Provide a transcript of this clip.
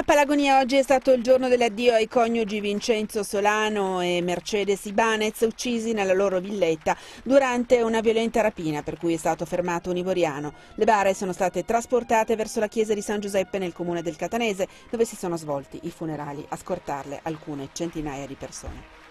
A Palagonia oggi è stato il giorno dell'addio ai coniugi Vincenzo Solano e Mercedes Ibanez uccisi nella loro villetta durante una violenta rapina per cui è stato fermato un ivoriano. Le bare sono state trasportate verso la chiesa di San Giuseppe nel comune del Catanese dove si sono svolti i funerali a scortarle alcune centinaia di persone.